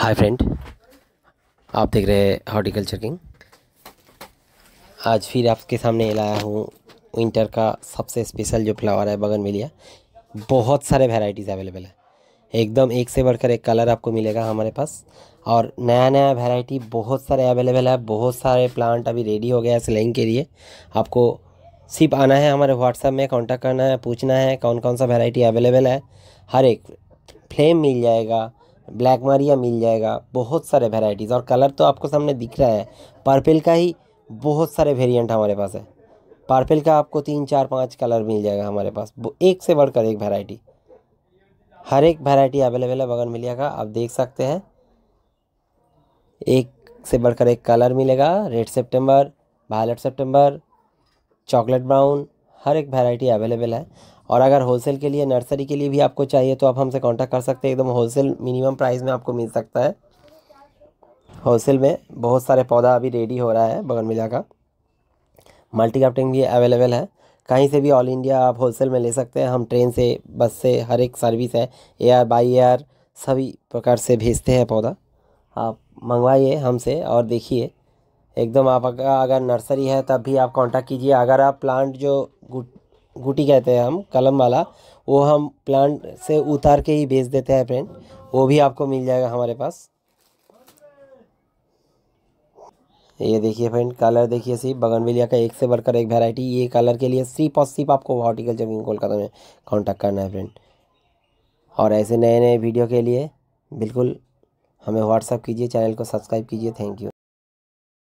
hi friend आप देख रहे हैं हॉर्टिकल्चर किंग आज फिर आपके सामने लाया हूँ विंटर का सबसे स्पेशल जो फ्लावर है बगन मिलिया बहुत सारे वेराइटीज़ अवेलेबल है एकदम एक से बढ़कर एक कलर आपको मिलेगा हमारे पास और नया नया वेराइटी बहुत सारे अवेलेबल है बहुत सारे प्लांट अभी रेडी हो गया है सिलाइंग के लिए आपको सिर्फ आना है हमारे व्हाट्सएप में कॉन्टैक्ट करना है पूछना है कौन कौन सा वेराइटी अवेलेबल है हर एक फ्लेम मिल जाएगा ब्लैक मारिया मिल जाएगा बहुत सारे वेराइटीज़ और कलर तो आपको सामने दिख रहा है पर्पल का ही बहुत सारे वेरियंट हमारे पास है पर्पल का आपको तीन चार पाँच कलर मिल जाएगा हमारे पास एक से बढ़कर एक वेराइटी हर एक वेराइटी अवेलेबल है बगन मिलिया का आप देख सकते हैं एक से बढ़कर एक कलर मिलेगा रेड सेप्टेम्बर वायलट सेप्टेम्बर चॉकलेट ब्राउन हर एक वैरायटी अवेलेबल है और अगर होलसेल के लिए नर्सरी के लिए भी आपको चाहिए तो आप हमसे कांटेक्ट कर सकते हैं एकदम होलसेल मिनिमम प्राइस में आपको मिल सकता है होलसेल में बहुत सारे पौधा अभी रेडी हो रहा है बगन मिला का मल्टी क्राफ्टिंग भी अवेलेबल है कहीं से भी ऑल इंडिया आप होलसेल में ले सकते हैं हम ट्रेन से बस से हर एक सर्विस है एयर बाई एयर सभी प्रकार से भेजते हैं पौधा आप मंगवाइए हमसे और देखिए एकदम आप अगर नर्सरी है तब भी आप कांटेक्ट कीजिए अगर आप प्लांट जो गुटी कहते हैं हम कलम वाला वो हम प्लांट से उतार के ही बेच देते हैं फ्रेंड वो भी आपको मिल जाएगा हमारे पास ये देखिए फ्रेंड कलर देखिए सिर्फ बगनविलिया का एक से बढ़कर एक वैरायटी ये कलर के लिए सिर्फ और सिर्फ आपको हॉर्टिकल्चर विंग कोलकाता में कांटेक्ट करना है फ्रेंड और ऐसे नए नए वीडियो के लिए बिल्कुल हमें व्हाट्सअप कीजिए चैनल को सब्सक्राइब कीजिए थैंक यू